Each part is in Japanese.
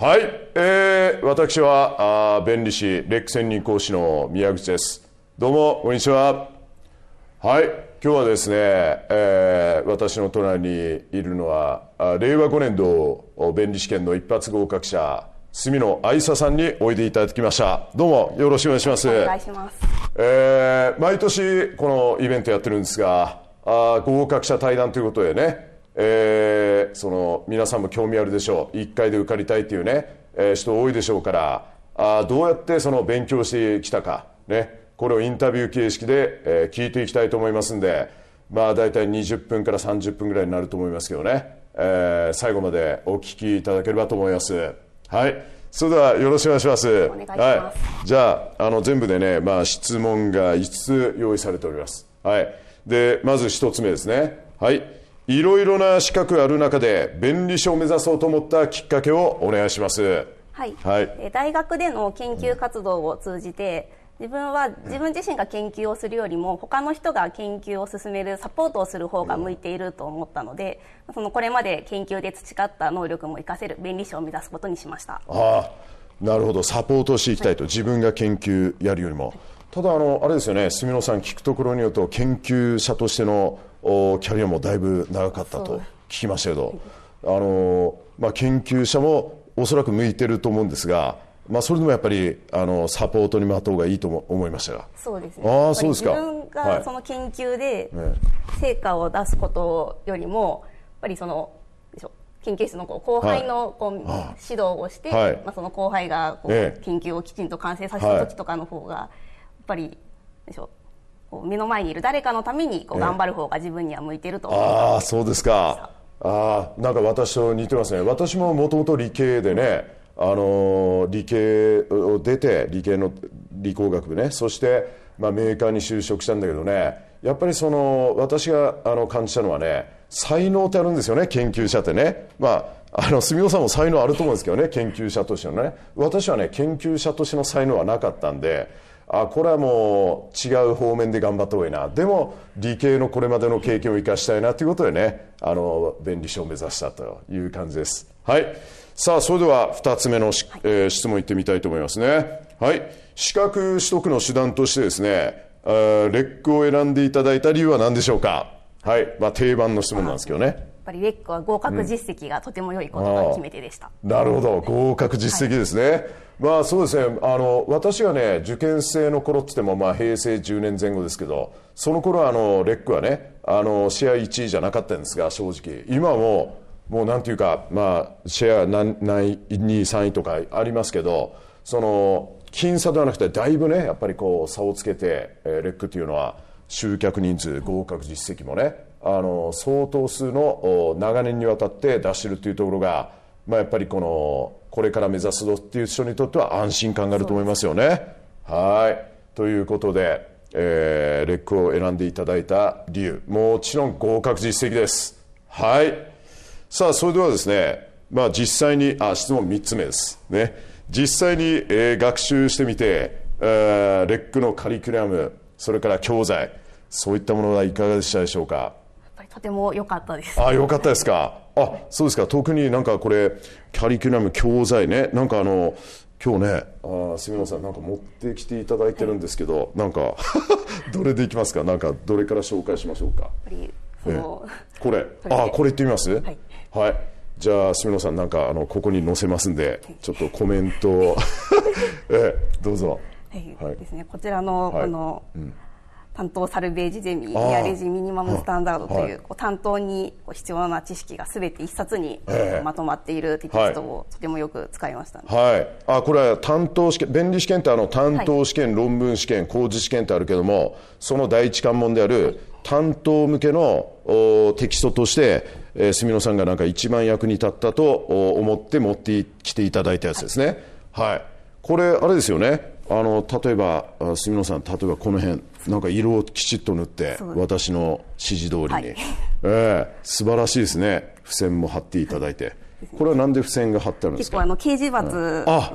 はい、えー、私はあ弁理士レック専任講師の宮口ですどうもこんにちははい今日はですね、えー、私の隣にいるのはあ令和5年度弁理試験の一発合格者住野愛沙さんにおいでいただきましたどうもよろしくお願いしますお願いします、えー、毎年このイベントやってるんですがあ合格者対談ということでねえー、その皆さんも興味あるでしょう1回で受かりたいっていうね、えー、人多いでしょうからあどうやってその勉強してきたか、ね、これをインタビュー形式で、えー、聞いていきたいと思いますんで、まあ、大体20分から30分ぐらいになると思いますけどね、えー、最後までお聞きいただければと思います。はいそれではよろしくお願いします。いますはい、じゃああの全部でね、まあ、質問が5つ用意されております。はい、でまず1つ目ですね。はいいろいろな資格ある中で弁理士を目指そうと思ったきっかけをお願いします。はい、はい、大学での研究活動を通じて、自分は自分自身が研究をするよりも他の人が研究を進めるサポートをする方が向いていると思ったのでそのこれまで研究で培った能力も活かせる弁理士を目指すことにしましたあなるほどサポートしていきたいと、はい、自分が研究やるよりもただあのあれですよね住野さん聞くところによると研究者としてのおキャリアもだいぶ長かったと聞きましたけど、あのまあ、研究者もおそらく向いてると思うんですが、まあ、それでもやっぱりあのサポートに待とうがいいと思いましたがそうですねあそうですか自分がその研究で成果を出すことよりも、やっぱりその研究室の後輩のこう指導をして、はい、まあ、その後輩がこう研究をきちんと完成させた時とかの方がやっぱりでしょこう目の前にいる誰かのためにこう頑張る方が自分には向いてるとああそうですかああなんか私と似てますね私ももともと理系でね、あのー、理系を出て理系の理工学部ねそして、まあ、メーカーに就職したんだけどねやっぱりその私があの感じたのはね才能ってあるんですよね研究者ってねまああの住尾さんも才能あると思うんですけどね研究者としてのね私はね研究者としての才能はなかったんであこれはもう違う方面で頑張った方がいいなでも理系のこれまでの経験を生かしたいなということでねあの弁理士を目指したという感じですはいさあそれでは2つ目の、えー、質問いってみたいと思いますねはい資格取得の手段としてですねレックを選んでいただいた理由は何でしょうかはい、まあ、定番の質問なんですけどねぱりックは合格実績がとても良いことが決め手でした、うん、なるほど合格実績ですね、はい、まあそうですねあの私がね受験生の頃っつってもまあ平成10年前後ですけどその頃あのレックはねあの試合1位じゃなかったんですが正直今ももうなんていうか、まあ、シェア何何2位、3位とかありますけど、その僅差ではなくて、だいぶね、やっぱりこう差をつけて、えー、レックっていうのは、集客人数、合格実績もね、あの相当数の長年にわたって出してるというところが、まあ、やっぱりこのこれから目指すぞっていう人にとっては安心感があると思いますよね。はいということで、えー、レックを選んでいただいた理由もちろん合格実績です。はいさあそれではですね、まあ、実際にあ質問3つ目です。ね実際に、えー、学習してみて、えー、レックのカリキュラムそれから教材そういったものはいかがでしたでしょうか。とても良かったです。あ、良かったですか。あ、そうですか。特になんかこれキャリキュラム教材ね、なんかあの今日ね、あすみませんなんか持ってきていただいてるんですけど、なんか どれでいきますか。なんかどれから紹介しましょうか。ええ、これ、あ、これいってみます。はい。はい、じゃあみ野さんなんかあのここに載せますんで、ちょっとコメントを ええ、どうぞ。はい、はい、ですね。こちらの、はい、この。うん担当サルベージゼミリアレジミニマムスタンダードという,、こう担当に必要な知識がすべて一冊にまとまっているテキストをとてもよく使いました、ね、はい、あこれは担当試験弁理試験ってあの担当試験、論文試験工事試験ってあるけどもその第一関門である担当向けのおテキストとして、えー、住野さんがなんか一番役に立ったと思って持ってきていただいたやつですね。はい、これあれですよねあの例えば住野さん例えばこの辺なんか色をきちっと塗って私の指示通りに、はい、えー、素晴らしいですね付箋も貼っていただいて。これはなんで付箋が貼ってあるんですか結構あの刑事罰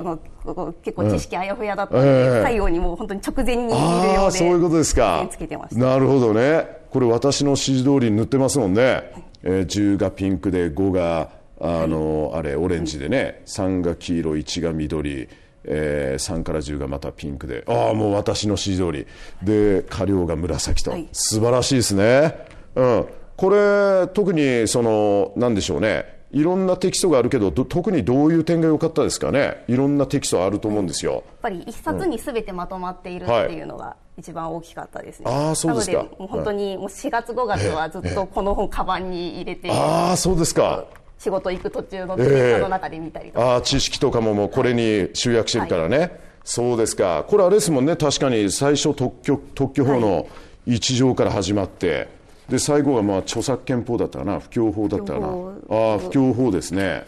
の、うん、結構知識あやふやだったので、最後にもう本当に直前にああそういうことですかなるほどねこれ私の指示通りに塗ってますもんね、はい、えー、10がピンクで5があの、はい、あれオレンジでね、うん、3が黄色1が緑えー、3から10がまたピンクでああもう私の指示通りで下量が紫と、はい、素晴らしいですね、うん、これ特にそのんでしょうねいろんなテキストがあるけど特にどういう点が良かったですかねいろんなテキストあると思うんですよ、やっぱり一冊にすべてまとまっている、っていうのが、一番大きかったですね。ああ、そうですか。もう本当に、もう4月5月はずっとこの本カバンに入れて、ああ、そうですか。仕事行く途中の電車の中で見たりとか、えー、あ知識とかももうこれに集約してるからね、はい、そうですかこれあれですもんね確かに最初特許特許法の一条から始まって、で最後はまあ著作権法だったかな不況法だったかなああ不況法ですね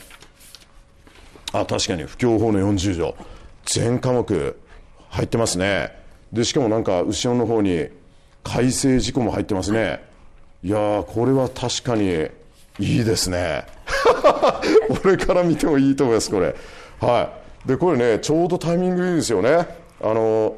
あ確かに不況法の40条全科目入ってますねでしかもなんか後ろの方に改正事項も入ってますね、いやこれは確かにいいですね 俺から見てもいいと思います、これ。はい、でこれね、ちょうどタイミングいいですよね。あの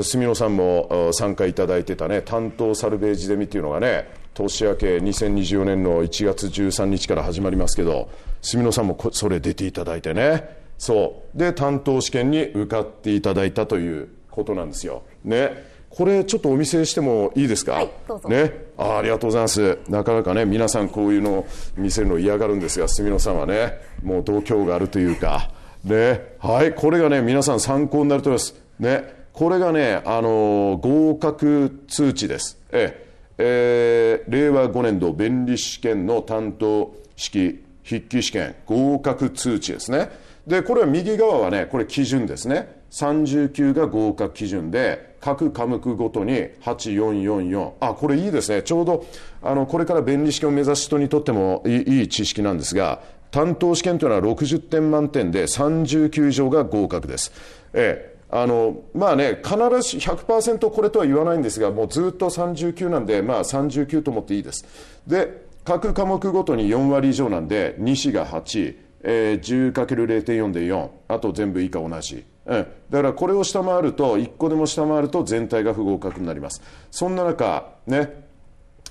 住野さんも参加いただいてたね担当サルベージゼミっていうのがね年明け2024年の1月13日から始まりますけど住野さんもそれ出ていただいてねそうで担当試験に受かっていただいたということなんですよねこれちょっとお見せしてもいいですか、はい、ねあ、ありがとうございますなかなかね皆さんこういうのを見せるの嫌がるんですが住野さんはねもう度胸があるというか、ねはい、これがね皆さん参考になると思います、ね、これがね、あの合格通知です、ええー、令和5年度弁理試験の担当式筆記試験合格通知ですねでこれは右側はねこれ基準ですね3 9級が合格基準で各科目ごとに8444あこれいいですねちょうどあのこれから便利試験を目指す人にとってもいい知識なんですが担当試験というのは60点満点で3 9以上が合格です、えあのまあね、必ず100%これとは言わないんですがもうずっと39なんで、まあ、39と思っていいですで各科目ごとに4割以上なんで子が8、えー、10×0.4 で4あと全部以下同じうん、だからこれを下回ると1個でも下回ると全体が不合格になりますそんな中ね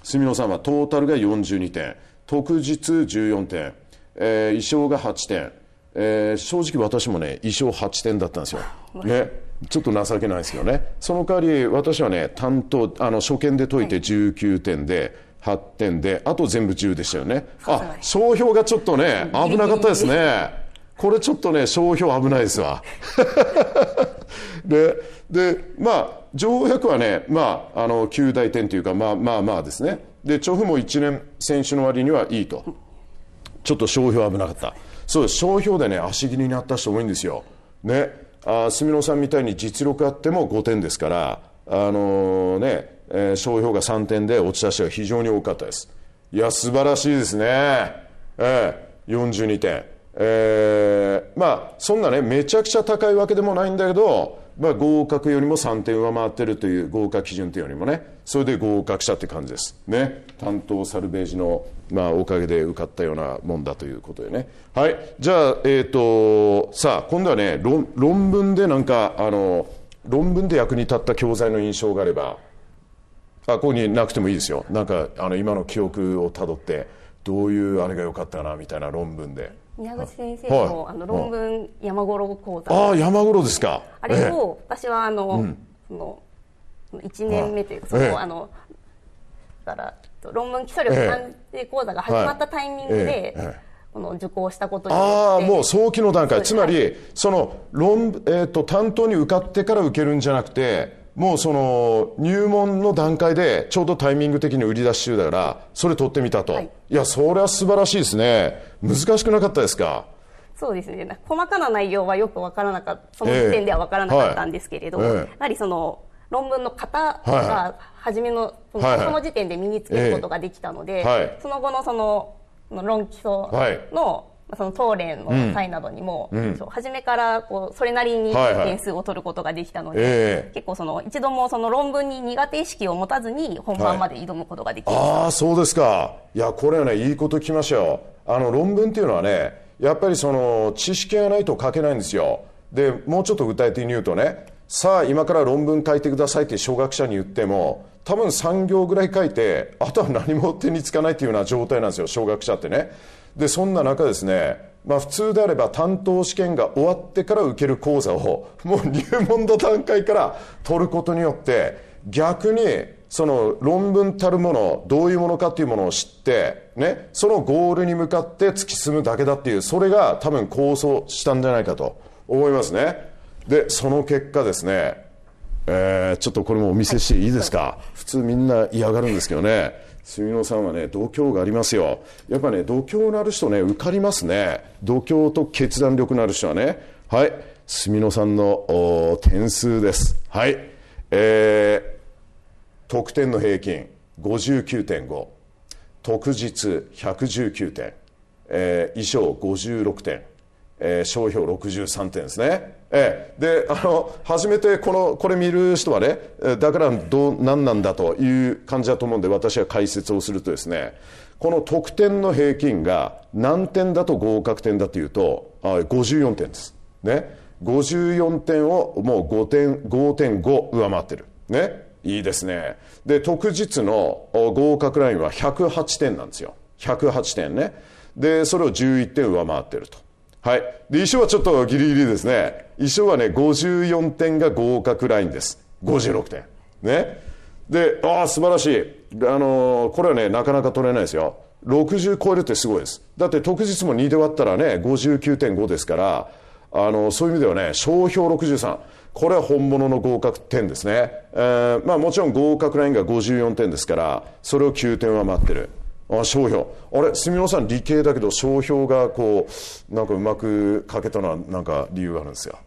住野さんはトータルが42点特日14点、えー、衣装が8点、えー、正直私もね衣装8点だったんですよ、ね、ちょっと情けないですけどねその代わり私はね担当あの初見で解いて19点で、はい8点であと全部10でしたよねあ商標がちょっとね危なかったですねこれちょっとね、商標危ないですわ。で、で、まあ、条約はね、まあ、あの、旧大点というか、まあまあまあですね。で、調布も1年、選手の割にはいいと。ちょっと商標危なかった。そうです。商標でね、足切りになった人多いんですよ。ね。あ、住野さんみたいに実力あっても5点ですから、あのー、ね、えー、商標が3点で落ちた人が非常に多かったです。いや、素晴らしいですね。ええー、42点。えー、まあそんなねめちゃくちゃ高いわけでもないんだけど、まあ、合格よりも3点上回ってるという合格基準というよりもねそれで合格者って感じですね担当サルベージの、まあ、おかげで受かったようなもんだということでねはいじゃあえっ、ー、とさあ今度はね論論文でなんかあの論文で役に立った教材の印象があればあここになくてもいいですよなんかあの今の記憶をたどってどういうあれが良かったかなみたいな論文で。宮口先生のはい、あの論文山五郎講座ああ山五郎ですかあれを私はあの、その1年目というか、そのあのだから論文基礎力鑑定講座が始まったタイミングで、この受講したことああもう早期の段階つまりその論、えーと担当に受かってから受けるんじゃなくてもうその入門の段階でちょうどタイミング的に売り出し中だからそれ取ってみたと、はい、いやそれは素晴らしいですね難しくなかったですかそうですね細かな内容はよく分からなかったその時点では分からなかったんですけれど、えーはい、やはりその論文の型が初めのそのはいその時点で身につけることができたので、はい、その後のその論基礎の、その東連の際などにも、うん、初めからこうそれなりに点数を取ることができたので、はいはい結構その一度もその論文に苦手意識を持たずに本番まで挑むことができま、はい、ああそうですかいやこれはねいいこと聞きましたよあの論文っていうのはねやっぱりその知識がないと書けないんですよでもうちょっと具体的に言うとねさあ今から論文書いてくださいって小学者に言っても多分3行ぐらい書いてあとは何も手につかないっていうような状態なんですよ小学者ってねでそんな中ですねまあ、普通であれば担当試験が終わってから受ける講座を もう入門の段階から取ることによって逆にその論文たるものどういうものかというものを知って、ね、そのゴールに向かって突き進むだけだっていうそれが多分構想したんじゃないかと思いますねでその結果ですね、えちょっとこれもお見せしていいですか普通みんな嫌がるんですけどね住野さんはね、度胸がありますよ。やっぱね、度胸のある人ね、受かりますね。度胸と決断力のある人はね。はい。住野さんの点数です。はい。えー、得点の平均59.5。特実119点。えー、衣装56点。えー、商標63点ですね。えであの初めてこのこれ見る人はねだからどう何なんだという感じだと思うんで私は解説をするとですねこの得点の平均が何点だと合格点だというと54点です、ね、54点をもう5.5上回ってる、ね、いいですねで特日の合格ラインは108点なんですよ108点ねでそれを11点上回ってるとはい。で、衣装はちょっとギリギリですね。衣装はね、54点が合格ラインです。56点。ね。で、ああ、素晴らしい。あのー、これはね、なかなか取れないですよ。60超えるってすごいです。だって特日も2で割ったらね、59.5ですから、あの、そういう意味ではね、商標63。これは本物の合格点ですね。えー、まあもちろん合格ラインが54点ですから、それを9点は待ってる。あ商標あれ住野さん理系だけど商標がこうなんかうまく書けたのはなんか理由があるんですよ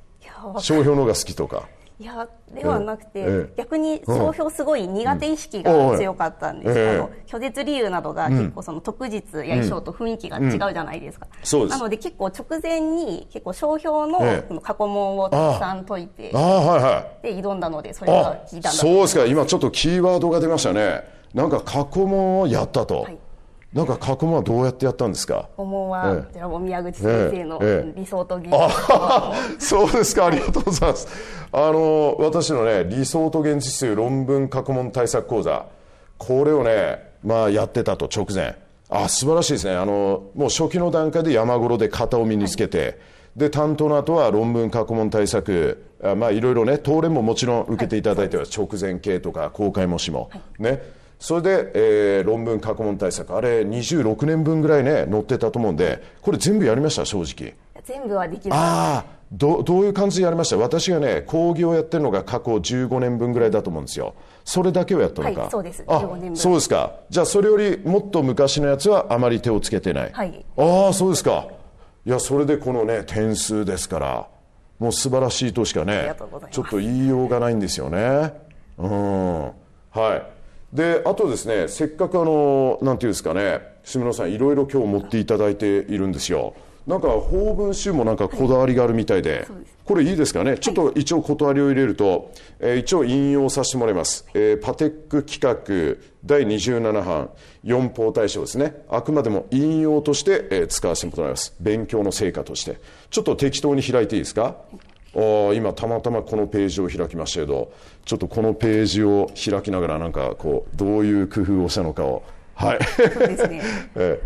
商標のが好きとかいやではなくて、ええ、逆に商標すごい苦手意識が強かったんですけど、え、拒絶理由などが結構その特実や衣装と雰囲気が違うじゃないですか、うんうん、なので結構直前に結構商標の過去問をたくさん解いてあ、はいはい、で挑んだのでそれがいたんだそうですか今ちょっとキーワードが出ましたねなんか過去問をやったと、はいなんか過去問はどうやってやったんですかは、ええ、宮口先生の理想と現実、え、そうですかありがとうございます、あの私のね理想と現実という論文過去問対策講座これをね、まあ、やってたと直前あ素晴らしいですねあのもう初期の段階で山ごろで型を身につけて、はい、で担当の後は論文過去問対策あまあいろいろね東連ももちろん受けていただいては、はい、直前系とか公開模試も、はい、ねそれで、えー、論文過去問対策あれ26年分ぐらいね載ってたと思うんでこれ全部やりました正直全部はできああどどういう感じでやりました私がね講義をやってるのが過去15年分ぐらいだと思うんですよそれだけをやったのか、はい、そうです15年分そうですかじゃあそれよりもっと昔のやつはあまり手をつけてない、はい、ああそうですかいやそれでこのね点数ですからもう素晴らしいとしかねちょっと言いようがないんですよねうんはいであとですねせっかくあのなんていうんですかね志村さんいろいろ今日持っていただいているんですよなんか法文集もなんかこだわりがあるみたいで,、これいいですかね、ちょっと一応断りを入れると、えー、一応引用させてもらいます、えー、パテック企画第27版4法大賞ですねあくまでも引用として、えー、使わせてもらいます勉強の成果としてちょっと適当に開いていいですか、今たまたまこのページを開きましたけどちょっとこのページを開きながらなんかこうどういう工夫をしたのかをはい。そうですね。え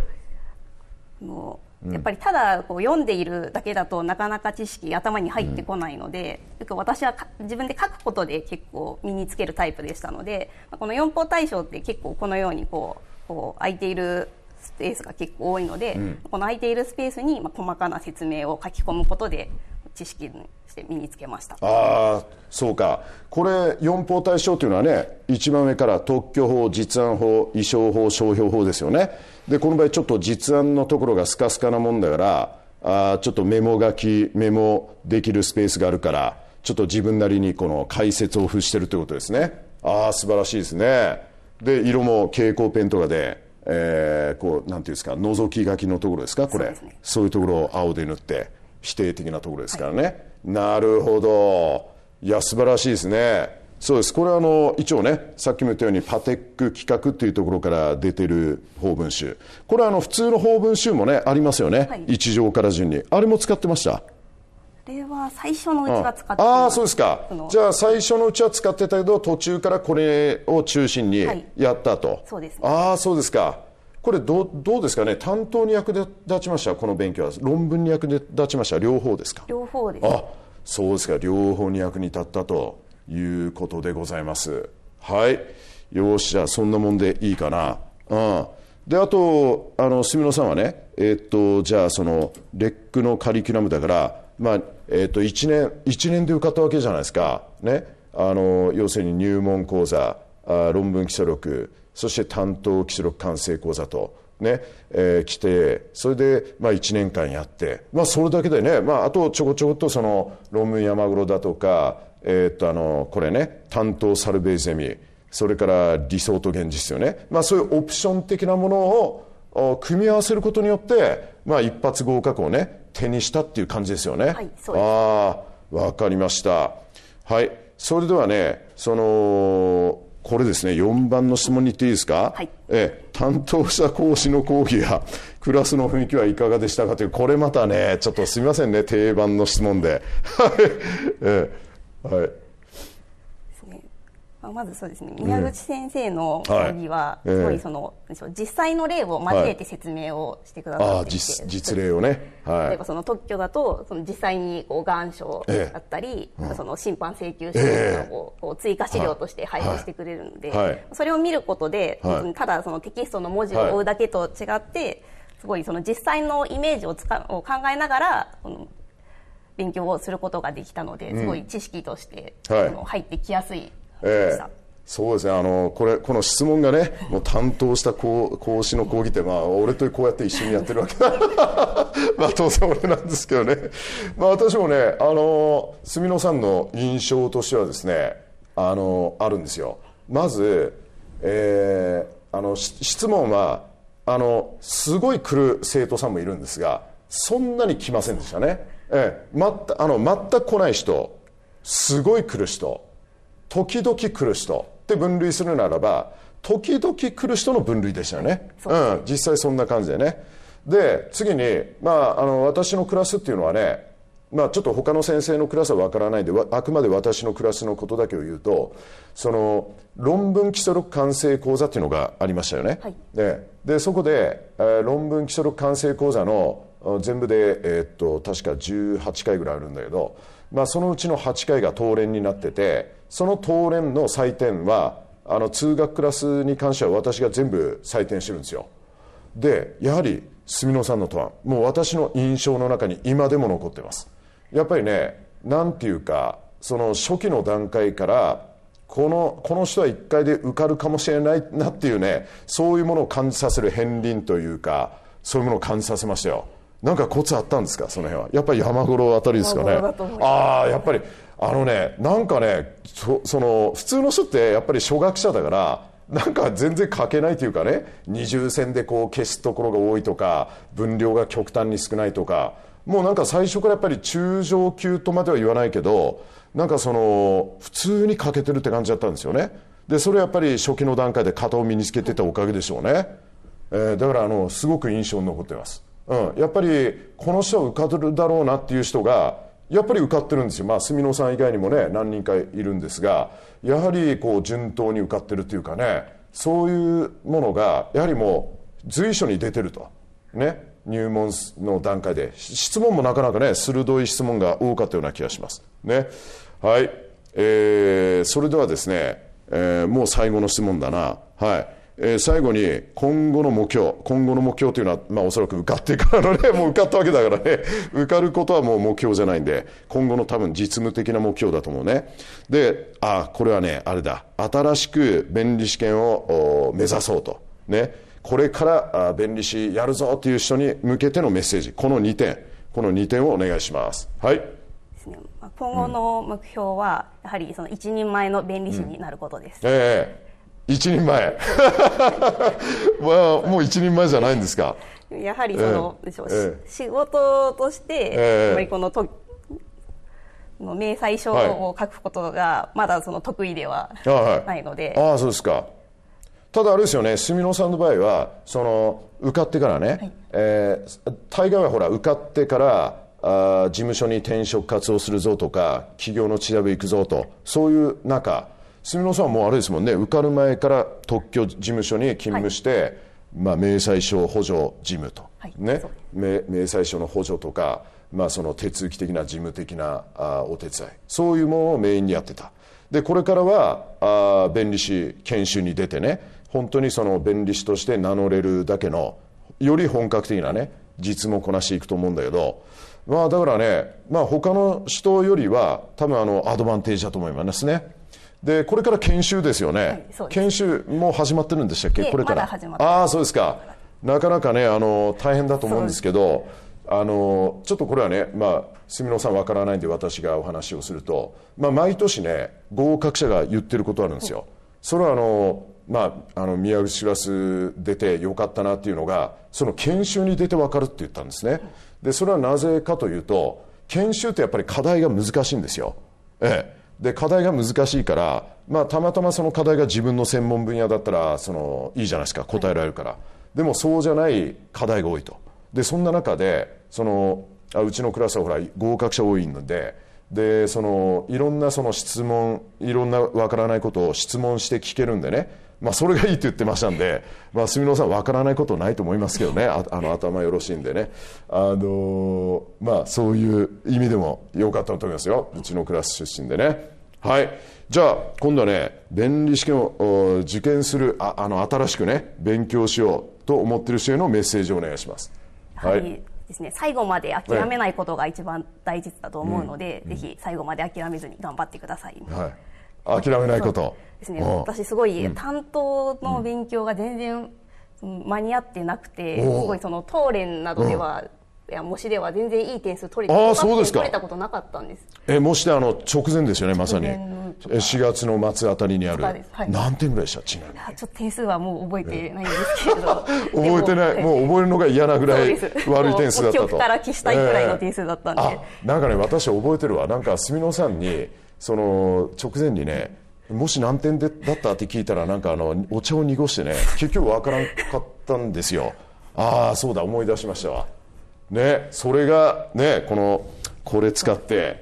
え、もうやっぱりただこう読んでいるだけだとなかなか知識頭に入ってこないので、うん、よ私は自分で書くことで結構身につけるタイプでしたのでこの四方対象って結構このようにこうこう空いているスペースが結構多いので、うん、この空いているスペースにまあ細かな説明を書き込むことで知識して身につけましたああそうかこれ四法対象というのはね一番上から特許法実案法衣装法商標法ですよねでこの場合ちょっと実案のところがスカスカなもんだからあちょっとメモ書きメモできるスペースがあるからちょっと自分なりにこの解説を付してるということですねああ素晴らしいですねで色も蛍光ペンとかでえー、こうなんていうんですか覗き書きのところですかこれそう、ね,、いうところを青で塗って否定的なところですからね、はい、なるほどいや素晴らしいですねそうですこれはあの一応ねさっきも言ったようにパテック企画っていうところから出てる法文集これはあの普通の法文集もねありますよね、はい、一条から順にあれも使ってましたあれは最初のうちは使ってああそうですかじゃあ最初のうちは使ってたけど途中からこれを中心にやったと、はい、そうです、ね、ああそうですかこれどうどうですかね担当に役立ちましたこの勉強は論文に役立ちました両方ですか両方ですあそうですか両方に役に立ったということでございますはいよしじゃあそんなもんでいいかなうんであとあの住野さんはねえー、っとじゃあそのレックのカリキュラムだからまあえー、っと1年1年で受かったわけじゃないですかねあの要するに入門講座あ論文基礎力そして担当基礎力完成講座とね、えー、来てそれで、まあ、1年間やって、まあ、それだけでね、まあ、あとちょこちょこっとその論文山黒だとか、えー、っとあのこれね担当サルベイゼミそれから理想と現実よね、まあ、そういうオプション的なものを組み合わせることによって、まあ、一発合格をね手にしたっていう感じですよね。はい、そああ分かりました。はいそれではねそのこれですね、4番の質問に行っていいですか、はい、え担当者講師の講義やクラスの雰囲気はいかがでしたかという、これまたね、ちょっとすみませんね、定番の質問で。ええはいまずそうですね宮口先生の講義は、すごいその、えー、実際の例を交えて説明をしてくださっていて、はい、実例をね、はい、例えばその特許だとその実際にこう願書だったり、えー、その審判請求書をこう追加資料として配布してくれるので、はい、それを見ることで、はい、ただそのテキストの文字を追うだけと違って、すごいその実際のイメージをつかを考えながらこの勉強をすることができたのですごい知識として、うん、入ってきやすいえー、そうですねあのこれこの質問がねもう担当したこう講師の講義って、まあ、俺とこうやって一緒にやってるわけだ まあ当然俺なんですけどね、まあ、私もねあの住野さんの印象としてはですねあのあるんですよまず、えー、あの質問はあのすごい来る生徒さんもいるんですがそんなに来ませんでしたね、ええ、またあの全く来ない人すごい来る人時々来る人って分類するならば時々来る人の分類でしたよねう、ん、実際そんな感じでねで次に、まあ、あの私のクラスっていうのはね、まあ、ちょっと他の先生のクラスはわからないんであくまで私のクラスのことだけを言うとその論文基礎録完成講座っていうのがありましたよね、はい、ででそこで、えー、論文基礎録完成講座の全部で、えー、っと確か18回ぐらいあるんだけど、まあ、そのうちの8回が当連になっててその当連の採点はあの通学クラスに関しては私が全部採点してるんですよでやはり住野さんの答案もう私の印象の中に今でも残ってますやっぱりね何ていうかその初期の段階からこのこの人は1回で受かるかもしれないなっていうねそういうものを感じさせる片鱗というかそういうものを感じさせましたよなんかコツあったんですか、その辺は。やっぱり山ごろあたりですかね。ああ、やっぱり、あのね、なんかね、その、普通の人ってやっぱり初学者だから、なんか全然書けないというかね、二重線でこう消すところが多いとか、分量が極端に少ないとか、もうなんか最初からやっぱり中上級とまでは言わないけど、なんかその、普通に書けてるって感じだったんですよね。で、それやっぱり初期の段階で型を身につけてたおかげでしょうね。えー、だからあの、すごく印象に残ってます。うん、やっぱりこの人は受かるだろうなっていう人がやっぱり受かってるんですよ、まあ、住野さん以外にもね何人かいるんですがやはりこう順当に受かってるというかねそういうものがやはりもう随所に出てると、ね、入門の段階で質問もなかなかね鋭い質問が多かったような気がします。ねはいえー、それではですね、えー、もう最後の質問だな。はいえー、最後に今後の目標今後の目標というのは、まあ、おそらく受かってからのね もう受かったわけだからね受かることはもう目標じゃないんで今後の多分実務的な目標だと思うねであこれはねあれだ新しく弁理試験を目指そうとねこれから弁理士やるぞという人に向けてのメッセージこの2点この2点をお願いしますはい今後の目標は、やはりその一人前の弁理士になることです、うんえ一人前 まあもう一人前じゃないんですかやはりその、えー、仕事として、えー、やっぱりこのとの明細書を書くことがまだその得意ではないので、はいはい、ああそうですかただあれですよね住野さんの場合はその受かってからね、はい、えー、大概はほら受かってからあ事務所に転職活動するぞとか企業の調べ行くぞとそういう中住野さんはもうあれですもんね受かる前から特許事務所に勤務して、はい、まあ、明細書補助事務と、はい、ね明細書の補助とか、まあ、その手続き的な事務的なあお手伝いそういうものをメインにやってたでこれからはあ弁理士研修に出てね本当にその弁理士として名乗れるだけのより本格的なね実もこなしていくと思うんだけどまあだからね、まあ、他の人よりは多分あのアドバンテージだと思いますね。でこれから研修ですよね、はい研修も始まってるんでしたっけ、これから、ま、ああ、そうですか、なかなかねあの、大変だと思うんですけど、あのちょっとこれはね、まあ、住野さんわからないんで、私がお話をすると、まあ、毎年ね、合格者が言ってることあるんですよ、はい、それはあの、まあ、あの宮口らす出てよかったなっていうのが、その研修に出て分かるって言ったんですね、でそれはなぜかというと、研修ってやっぱり課題が難しいんですよ。ええで課題が難しいから、まあ、たまたまその課題が自分の専門分野だったらそのいいじゃないですか答えられるから、でもそうじゃない課題が多いとでそんな中でそのあうちのクラスはほら合格者多いのででそのいろんなその質問いろんなわからないことを質問して聞けるんでねまあ、それがいいと言ってましたんで、まあ、住野さん、分からないことないと思いますけどね、あの頭よろしいんでね、あのまあ、そういう意味でもよかったと思いますよ、うちのクラス出身でね。はい、じゃあ、今度はね、弁理試験を受験するああの、新しくね、勉強しようと思ってる人へのメッセージをお願いします。はい、はいですね最後まで諦めないことが一番大事だと思うので、はいうん、ぜひ最後まで諦めずに頑張ってください。はい諦めないことですね、うん、私すごい担当の勉強が全然間に合ってなくて、すごいその当連などでは、いや模試では全然いい点数取れあそうですか取れたことなかったんですえ模試であの直前ですよねまさに4月の末あたりにある、はい、何点ぐらいでしたちなみにちょっと点数はもう覚えてないんですけれど 覚えてないもう覚えるのが嫌なぐらい悪い点数だったと記憶から消したいぐらいの点数だったんで、えー、なんかね私覚えてるわなんか住野さんにその直前にねもし何点でだったって聞いたらなんかあのお茶を濁してね結局わからんかったんですよああそうだ思い出しましたわねそれがねこのこれ使って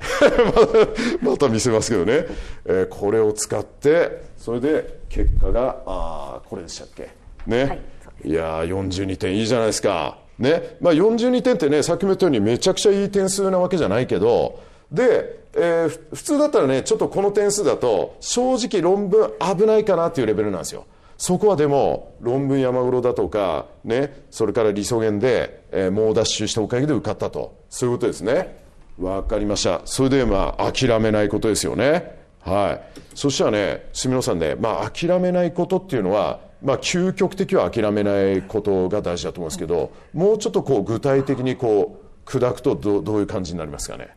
また見せますけどね、えー、これを使ってそれで結果があこれでしたっけね、はい、いやー42点いいじゃないですかねまあ42点ってねさっきも言ったようにめちゃくちゃいい点数なわけじゃないけどでえー、普通だったらね、ちょっとこの点数だと、正直論文危ないかなっていうレベルなんですよ。そこはでも、論文山黒だとか、ね、それから理想源で、えー、猛ダッシュしたおかげで受かったと。そういうことですね。わかりました。それで、まあ、諦めないことですよね。はい。そしたらね、住野さんね、まあ、諦めないことっていうのは、まあ、究極的は諦めないことが大事だと思うんですけど、もうちょっとこう、具体的にこう、砕くとどどういう感じになりますかね。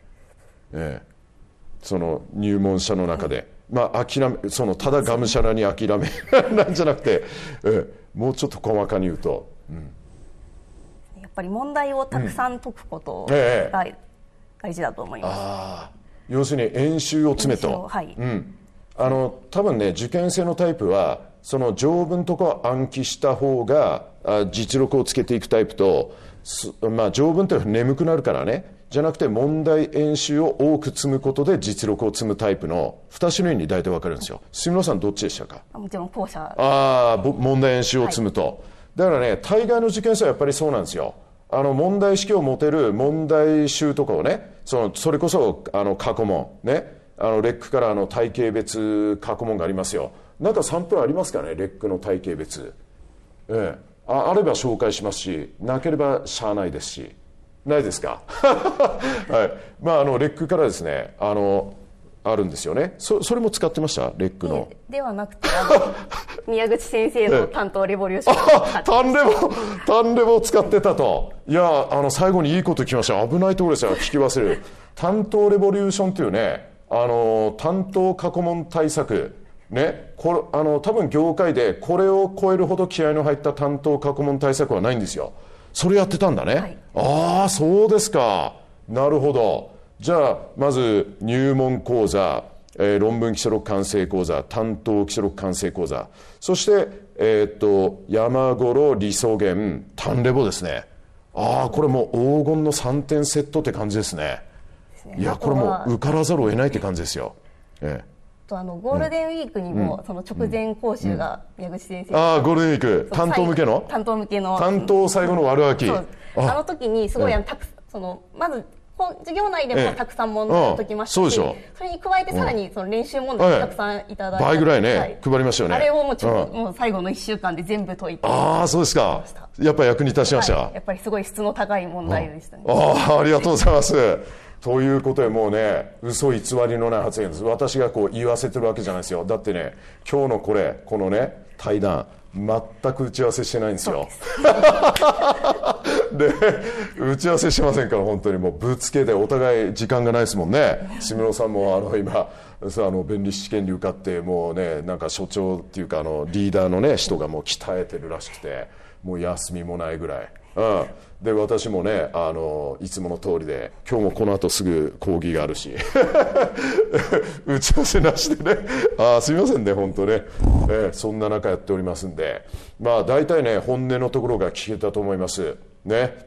ええその入門者の中で、まあ、諦めそのただがむしゃらに諦め なんじゃなくて、えもうちょっと細かに言うと、うん、やっぱり問題をたくさん解くことが大事だと思います、うんええ、あ要するに演習を詰めと、はい、うん、あの多分ね受験生のタイプはその条文とか暗記した方が実力をつけていくタイプと、まあ、条文って眠くなるからねじゃなくて問題演習を多く積むことで実力を積むタイプの2種類に大体分かるんですよ杉村さんどっちでしたかもちろん後者ああ問題演習を積むと、はい、だからね大概の受験生はやっぱりそうなんですよあの問題意識を持てる問題集とかをねそのそれこそあの過去問ねあのレックからあの体系別過去問がありますよなんか3分ありますかねレックの体系別ええああれば紹介しますしなければしゃあないですしないですか はいまああのレックからですねあのあるんですよねそそれも使ってましたレックのではなくて 宮口先生の担当レボリューションンレボンレボを使ってたといやあの最後にいいこと聞きました危ないところでした聞き忘れる担当レボリューションっていうねあの担当過去問対策ね、これあの多分業界でこれを超えるほど気合の入った担当過去問対策はないんですよ。それやってたんだね。はい、ああ、そうですか。なるほど。じゃあ、まず入門講座、えー、論文基礎録完成講座、担当基礎録完成講座、そして、えー、っと、山五郎理想源、単レボですね。ああ、これもう黄金の3点セットって感じですね。すねいや、これもう受からざるを得ないって感じですよ。ええーとあのゴールデンウィークにも、その直前講習が矢口先生、ああゴールデンウィーク担当向けの担当向けの担当最後の悪あきあの時にすごいあの、たくそのまず授業内でもたくさん問題を解きましたし、それに加えてさらにその練習問題をたくさんいただいて、倍ぐらいね、配りましたよねあれをもうちょ、もう最後の1週間で全部解いてああそうですかやっぱり役に立ちました、やっぱりすごい質の高い問題でしたね、ああありがとうございますということでもうね嘘偽りのない発言です私がこう言わせてるわけじゃないですよだってね今日のこれこのね対談全く打ち合わせしてないんですよで打ち合わせしてませんから本当にもうぶつけてお互い時間がないですもんね志村さんもあの今そうあの弁理士試験に受かってもうねなんか所長っていうかあのリーダーのね人がもう鍛えてるらしくてもう休みもないぐらいうんで私もねあのいつもの通りで今日もこの後すぐ講義があるし 打ち合わせなしでねあすみませんね本当ね、えー、そんな中やっておりますんでまあ大体ね本音のところが聞けたと思いますね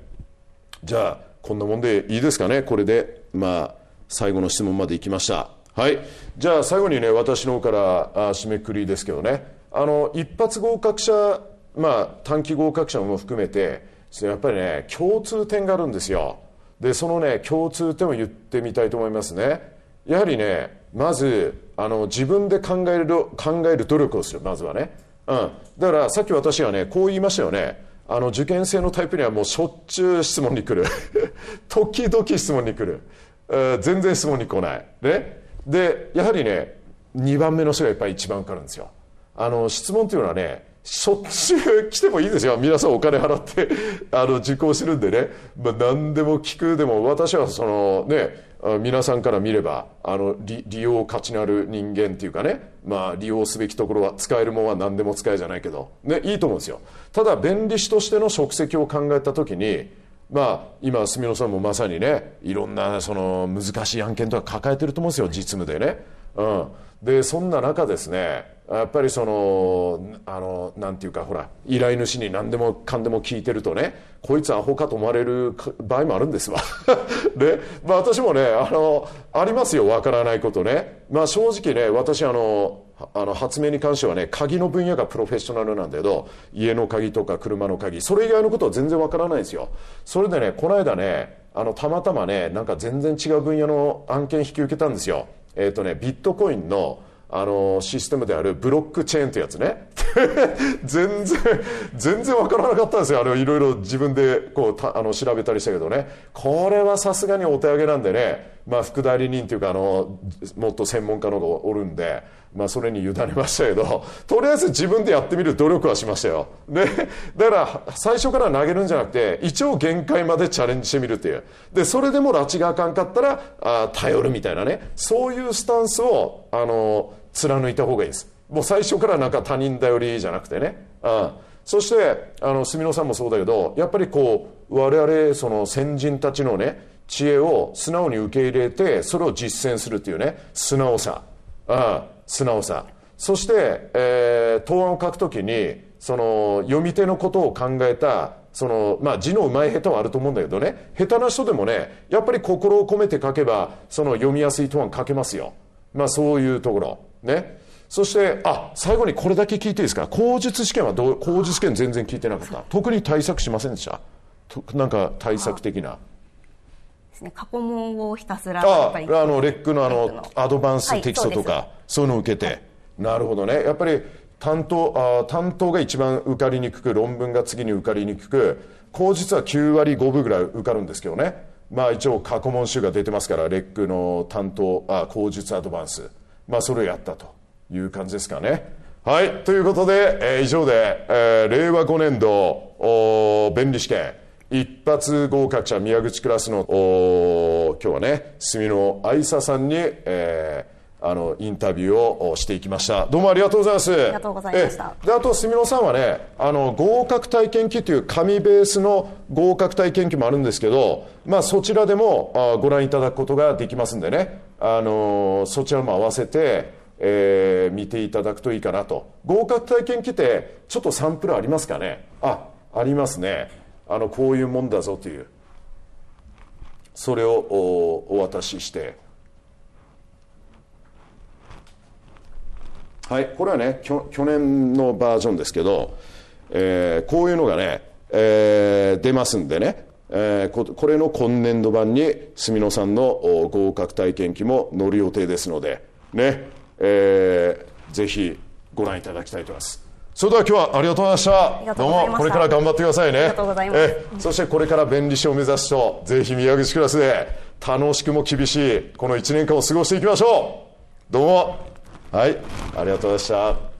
じゃあこんなもんでいいですかねこれでまあ最後の質問までいきましたはいじゃあ最後にね私の方からあ締めくくりですけどねあの一発合格者まあ短期合格者も含めてやっぱりね共通点があるんですよでそのね共通点を言ってみたいと思いますねやはりねまずあの自分で考える考える努力をするまずはね、うん、だからさっき私はねこう言いましたよねあの受験生のタイプにはもうしょっちゅう質問に来る 時々質問に来る、えー、全然質問に来ないねでやはりね2番目の人がやっぱり一番受かるんですよあの質問というのはねしょっちゅう来てもいいですよ。皆さんお金払ってあの、受講するんでね。まあ、何でも聞く。でも、私はその、ね、皆さんから見れば、あの、利用価値のある人間っていうかね、まあ、利用すべきところは、使えるものは何でも使えじゃないけど、ね、いいと思うんですよ。ただ、弁理士としての職責を考えたときに、まあ、今、住野さんもまさにね、いろんな、その、難しい案件とか抱えてると思うんですよ、実務でね。うん。で、そんな中ですね、やっぱりそのあのなんていうかほら依頼主に何でもかんでも聞いてるとねこいつアホかと思われる場合もあるんですわで、まあ、私もねあのありますよわからないことね、まあ、正直ね私あのあの発明に関してはね鍵の分野がプロフェッショナルなんだけど家の鍵とか車の鍵それ以外のことは全然わからないんですよそれでねこの間ねあのたまたまねなんか全然違う分野の案件引き受けたんですよえっ、ー、とねビットコインのあのシステムであるブロックチェーンってやつね 全然全然わからなかったんですよあれいろいろ自分でこうあの調べたりしたけどねこれはさすがにお手上げなんでねまあ、副代理人というかあのもっと専門家のがおるんで、まあ、それに委ねましたけどとりあえず自分でやってみる努力はしましたよでだから最初から投げるんじゃなくて一応限界までチャレンジしてみるというでそれでも拉致があかんかったらあ頼るみたいなねそういうスタンスをあの貫いた方がいいですもう最初からなんか他人頼りじゃなくてね、うん、そしてあの住野さんもそうだけどやっぱりこう我々その先人たちのね知恵を素直に受け入れてそれを実践するというね素直さ、うん、素直さそして、えー、答案を書くときにその読み手のことを考えたそのまあ字のうまい下手はあると思うんだけどね下手な人でもねやっぱり心を込めて書けばその読みやすい答案書けますよまあそういうところねそしてあ最後にこれだけ聞いていいですか口述試験はどう口述試験全然聞いてなかった特に対策しませんでしたなんか対策的な。ですね過去問をひたすらああのレックのあのアドバンステキストとか、はい、そういうのを受けて、はい、なるほどねやっぱり担当あ担当が一番受かりにくく論文が次に受かりにくく口実は9割5分ぐらい受かるんですけどねまあ一応過去問集が出てますからレックの担当あ口述アドバンスまあそれをやったという感じですかねはいということで、えー、以上で、えー、令和5年度お便利試験一発合格者宮口クラスの今日はね住野愛沙さんに、えー、あのインタビューをしていきましたどうもありがとうございますありがとうございましたであと住野さんはねあの合格体験記という紙ベースの合格体験記もあるんですけど、まあ、そちらでもあご覧いただくことができますんでね、あのー、そちらも合わせてえー、見ていただくといいかなと合格体験記ってちょっとサンプルありますかねあありますねあのこういうもんだぞというそれをお渡ししてはいこれはね去年のバージョンですけど、えー、こういうのがね、えー、出ますんでねえー、これの今年度版に住野さんの合格体験記も載る予定ですので、ねえー、ぜひご覧いただきたいと思います。それでは今日はありがとうございましたどうもこれから頑張ってくださいねありがとうございますそしてこれから弁理士を目指すと、ぜひ宮口クラスで楽しくも厳しいこの1年間を過ごしていきましょうどうもはいありがとうございました